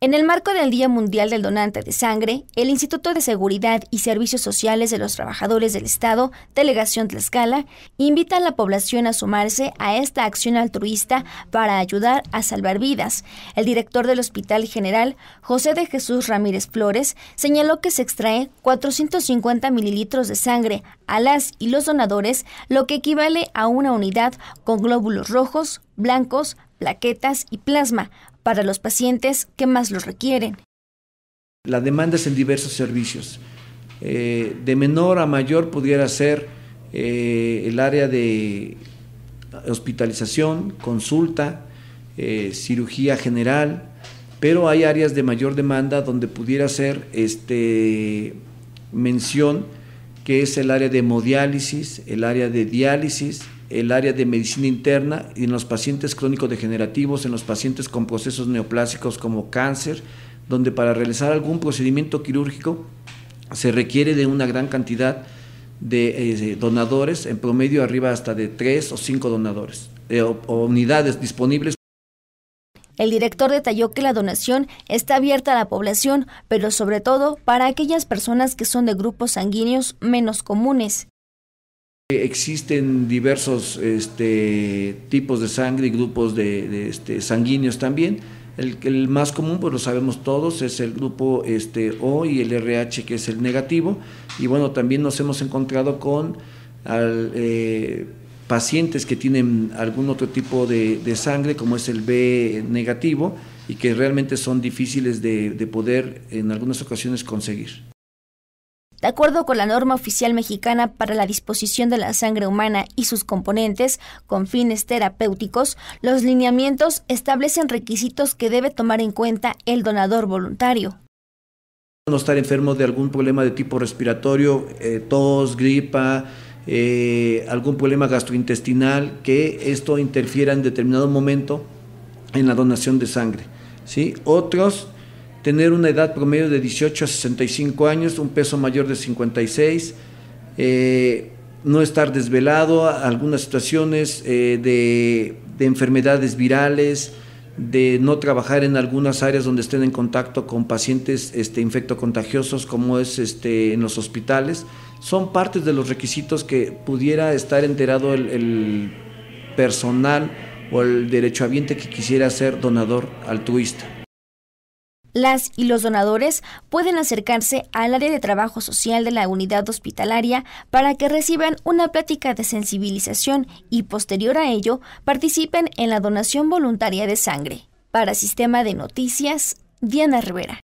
En el marco del Día Mundial del Donante de Sangre, el Instituto de Seguridad y Servicios Sociales de los Trabajadores del Estado, Delegación Tlaxcala, invita a la población a sumarse a esta acción altruista para ayudar a salvar vidas. El director del Hospital General, José de Jesús Ramírez Flores, señaló que se extrae 450 mililitros de sangre a las y los donadores, lo que equivale a una unidad con glóbulos rojos, blancos, plaquetas y plasma para los pacientes que más los requieren. La demanda es en diversos servicios. Eh, de menor a mayor pudiera ser eh, el área de hospitalización, consulta, eh, cirugía general, pero hay áreas de mayor demanda donde pudiera ser este, mención que es el área de hemodiálisis, el área de diálisis, el área de medicina interna y en los pacientes crónicos degenerativos, en los pacientes con procesos neoplásicos como cáncer, donde para realizar algún procedimiento quirúrgico se requiere de una gran cantidad de eh, donadores, en promedio arriba hasta de tres o cinco donadores eh, o unidades disponibles. El director detalló que la donación está abierta a la población, pero sobre todo para aquellas personas que son de grupos sanguíneos menos comunes. Existen diversos este, tipos de sangre y grupos de, este, sanguíneos también. El, más común, pues lo sabemos todos, es el grupo este, O y el RH, que es el negativo. Y bueno, también nos hemos encontrado con al, eh, pacientes que tienen algún otro tipo de, sangre, como es el B negativo, y que realmente son difíciles de, poder en algunas ocasiones conseguir. De acuerdo con la norma oficial mexicana para la disposición de la sangre humana y sus componentes con fines terapéuticos, los lineamientos establecen requisitos que debe tomar en cuenta el donador voluntario. No estar enfermo de algún problema de tipo respiratorio, eh, tos, gripa, eh, algún problema gastrointestinal, que esto interfiera en determinado momento en la donación de sangre. ¿sí? Otros, tener una edad promedio de 18 a 65 años, un peso mayor de 56, eh, no estar desvelado, algunas situaciones eh, de, enfermedades virales, de no trabajar en algunas áreas donde estén en contacto con pacientes este, infectocontagiosos, como es este, en los hospitales son partes de los requisitos que pudiera estar enterado el, personal o el derechohabiente que quisiera ser donador altruista. Las y los donadores pueden acercarse al área de trabajo social de la unidad hospitalaria para que reciban una plática de sensibilización y posterior a ello participen en la donación voluntaria de sangre. Para Sistema de Noticias, Diana Rivera.